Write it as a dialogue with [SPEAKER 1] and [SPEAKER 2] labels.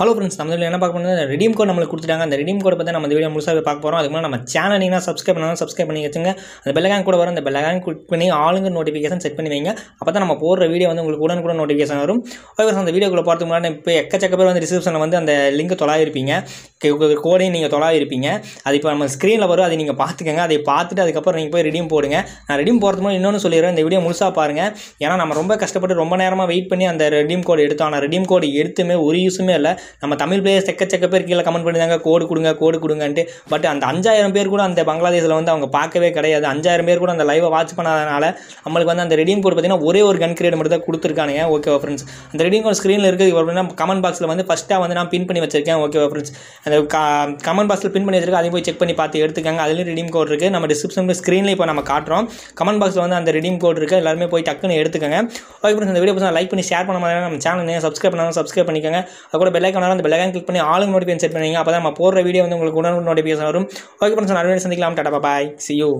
[SPEAKER 1] hello friends நம்ம என்ன பார்க்க அந்த ரெடீம் கோட் நம்மளுக்கு கொடுத்துட்டாங்க அந்த ரெடீம் கோட் பற்றி நம்ம இந்த வீடியோ முழுசாக பார்க்க போகிறோம் அதுக்கு நம்ம சேனல் நீங்கள் சப்ஸ்கிரைப் பண்ணாலும் சப்ஸ்கிரைப் பண்ணி வச்சுங்க அந்த பெல்லகான் கூட வரும் அந்த பெல்லகான் கிளிக் பண்ணி ஆளுங்க நோட்டிஃபிகேஷன் செட் பண்ணி வைங்க அப்போ தான் நம்ம போடுற வீடியோ வந்து உங்களுக்கு உடனே கூட நோட்டிஃபிகேஷன் வரும் ஓகே அந்த வீடியோக்குள்ளே போகிறதுக்கு முன்னாடி இப்போ எக்கச்சக்க பேர் வந்து ரிசப்ஷனில் வந்து அந்த லிங்க் தொலாயிருப்பீங்க கோடையும் நீங்கள் தொலாயிருப்பீங்க அது இப்போ நம்ம ஸ்க்ரீனில் வரும் அதை நீங்கள் பார்த்துக்கங்க அதை பார்த்துட்டு அதுக்கப்புறம் நீங்கள் போய் ரெடீம் போடுங்க நான் ரெடீம் போகிறது மாதிரி இன்னொன்று சொல்லிடுறேன் இந்த வீடியோ முழுசாக பாருங்கள் ஏன்னா நம்ம ரொம்ப கஷ்டப்பட்டு ரொம்ப நேரமாக வெயிட் பண்ணி அந்த ரெடீம் கோடு எடுத்தோம் ஆனால் ரெடீம் கோடு எடுத்துமே ஒரு யூஸுமே இல்லை நம்ம தமிழ் பிளேயர்ஸ் எக்கச்சக்க பேர் கீழே கமெண்ட் பண்ணியிருந்தாங்க கோடு கொடுங்க கோடு கொடுங்கன்ட்டு பட் அந்த அஞ்சாயிரம் பேர் கூட அந்த பங்களாதேஷில் வந்து அவங்க பார்க்கவே கிடையாது அஞ்சாயிரம் பேர் கூட அந்த லைவை வாட்ச் பண்ணாதனால நம்மளுக்கு வந்து அந்த ரெடியம் கோட் பார்த்தீங்கன்னா ஒரே ஒரு கன் கிரியேட் மட்டும் தான் கொடுத்துருக்கானே ஓகே ஃப்ரெண்ட்ஸ் அந்த ரெடியம் கோட் ஸ்க்ரீனில் இருக்குது அப்படின்னா கமெண்ட் பாக்ஸில் வந்து ஃபஸ்ட்டாக வந்து நான் பின் பண்ணி வச்சிருக்கேன் ஓகே ஃப்ரெண்ட்ஸ் அந்த கமெண்ட் பாக்ஸில் பின் பண்ணி வச்சிருக்கேன் அதையும் போய் செக் பண்ணி பார்த்து எடுத்துக்காங்க அதுலேயும் ரெடியம் கோட் இருக்குது நம்ம டிஸ்கிரிப்ஷன் ஸ்க்ரீனில் இப்போ நம்ம காட்டுறோம் கமெண்ட் பாக்ஸில் வந்து அந்த ரெடியம் கோட் இருக்குது எல்லாருமே போய் டக்குன்னு எடுத்துக்கோங்க ஓகே ஃப்ரெண்ட்ஸ் இந்த வீடியோ பசங்க லைக் பண்ணி ஷேர் பண்ண மாதிரி நம்ம சேனல் சப்ஸ்கிரைப் பண்ணாலும் சப்ஸ்கிரைப் பண்ணிக்கோங்க அது கூட பெல்லைக்கன் கணவர் அந்த பெல்லைக்கான் கிளிக் பண்ணி ஆளுங்க நோட்டிஃபிகேஷன் செட் பண்ணுவீங்க அப்போ தான் நம்ம போடுற வீடியோ வந்து உங்களுக்கு உடனே நோட்டிஃபிகேஷன் வரும் ஓகே சார் நான் சந்திக்கலாம் டாடா பாய் சி யூ